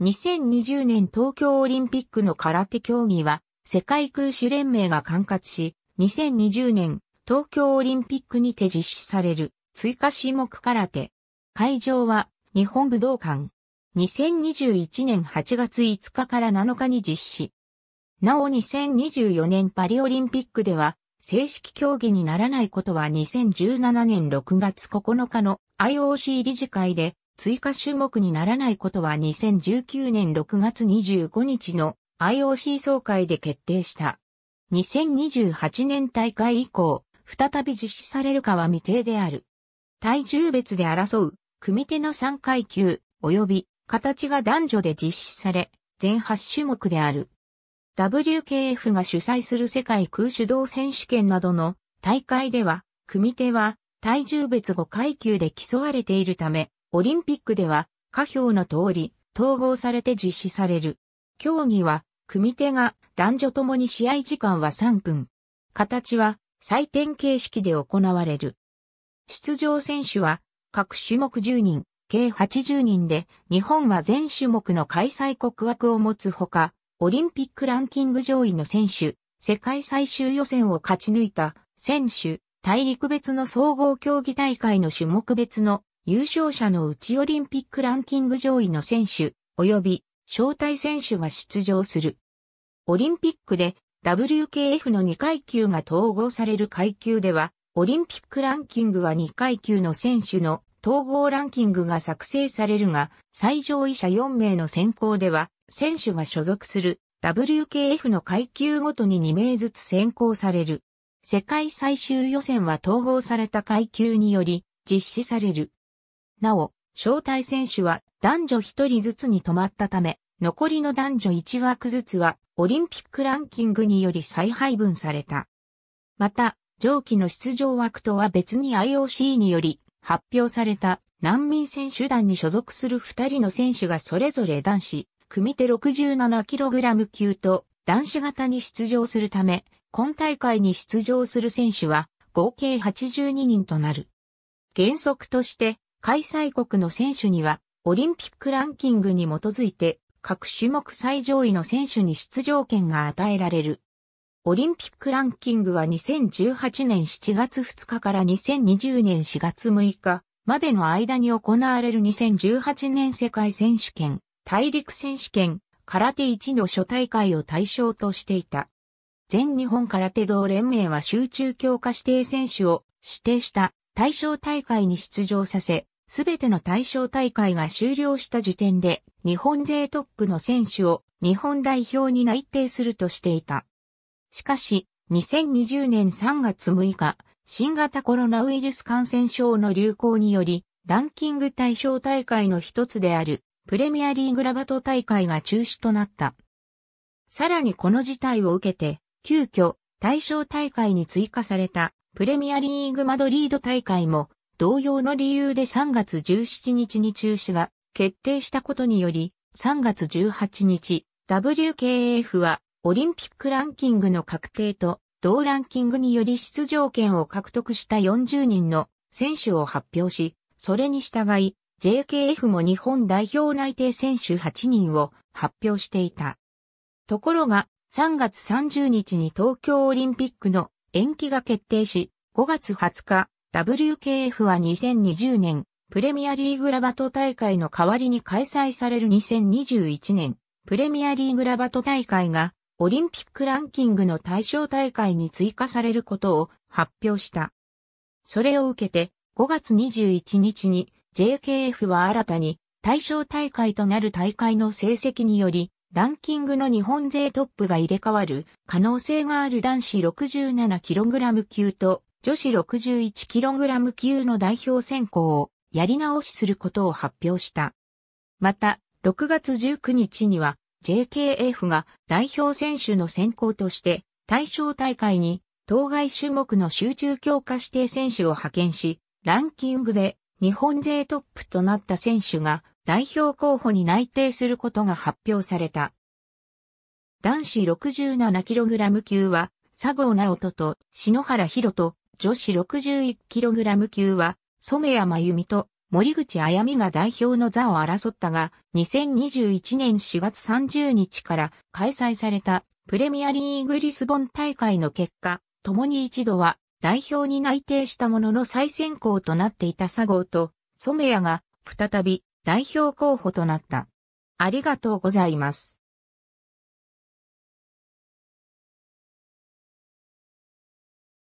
2020年東京オリンピックの空手競技は世界空手連盟が管轄し、2020年東京オリンピックにて実施される追加種目空手。会場は日本武道館。2021年8月5日から7日に実施。なお2024年パリオリンピックでは正式競技にならないことは2017年6月9日の IOC 理事会で追加種目にならないことは2019年6月25日の IOC 総会で決定した。2028年大会以降、再び実施されるかは未定である。体重別で争う、組手の3階級、及び、形が男女で実施され、全8種目である。WKF が主催する世界空手道選手権などの大会では、組手は体重別5階級で競われているため、オリンピックでは、下表の通り、統合されて実施される。競技は、組手が男女ともに試合時間は3分。形は、採点形式で行われる。出場選手は、各種目10人、計80人で、日本は全種目の開催国枠を持つほか、オリンピックランキング上位の選手、世界最終予選を勝ち抜いた選手、大陸別の総合競技大会の種目別の優勝者のうちオリンピックランキング上位の選手、及び招待選手が出場する。オリンピックで WKF の2階級が統合される階級では、オリンピックランキングは2階級の選手の統合ランキングが作成されるが、最上位者4名の選考では、選手が所属する WKF の階級ごとに2名ずつ選考される。世界最終予選は統合された階級により実施される。なお、招待選手は男女1人ずつに止まったため、残りの男女1枠ずつはオリンピックランキングにより再配分された。また、上記の出場枠とは別に IOC により発表された難民選手団に所属する2人の選手がそれぞれ男子、組手 67kg 級と男子型に出場するため、今大会に出場する選手は合計82人となる。原則として開催国の選手には、オリンピックランキングに基づいて、各種目最上位の選手に出場権が与えられる。オリンピックランキングは2018年7月2日から2020年4月6日までの間に行われる2018年世界選手権、大陸選手権、空手1の初大会を対象としていた。全日本空手道連盟は集中強化指定選手を指定した対象大会に出場させ、すべての対象大会が終了した時点で、日本勢トップの選手を日本代表に内定するとしていた。しかし、2020年3月6日、新型コロナウイルス感染症の流行により、ランキング対象大会の一つである、プレミアリーグラバト大会が中止となった。さらにこの事態を受けて、急遽、対象大会に追加されたプレミアリーグマドリード大会も同様の理由で3月17日に中止が決定したことにより、3月18日、WKF はオリンピックランキングの確定と同ランキングにより出場権を獲得した40人の選手を発表し、それに従い、JKF も日本代表内定選手8人を発表していた。ところが、3月30日に東京オリンピックの延期が決定し、5月20日、WKF は2020年、プレミアリーグラバト大会の代わりに開催される2021年、プレミアリーグラバト大会が、オリンピックランキングの対象大会に追加されることを発表した。それを受けて、5月21日に JKF は新たに対象大会となる大会の成績によりランキングの日本勢トップが入れ替わる可能性がある男子 67kg 級と女子 61kg 級の代表選考をやり直しすることを発表した。また、6月19日には JKF が代表選手の選考として対象大会に当該種目の集中強化指定選手を派遣し、ランキングで日本勢トップとなった選手が代表候補に内定することが発表された。男子 67kg 級は、佐合直人と篠原博と、女子 61kg 級は、染谷真由美と森口あやみが代表の座を争ったが、2021年4月30日から開催されたプレミアリーグリスボン大会の結果、共に一度は代表に内定したものの再選考となっていた佐合と染谷が再び代表候補となった。ありがとうございます。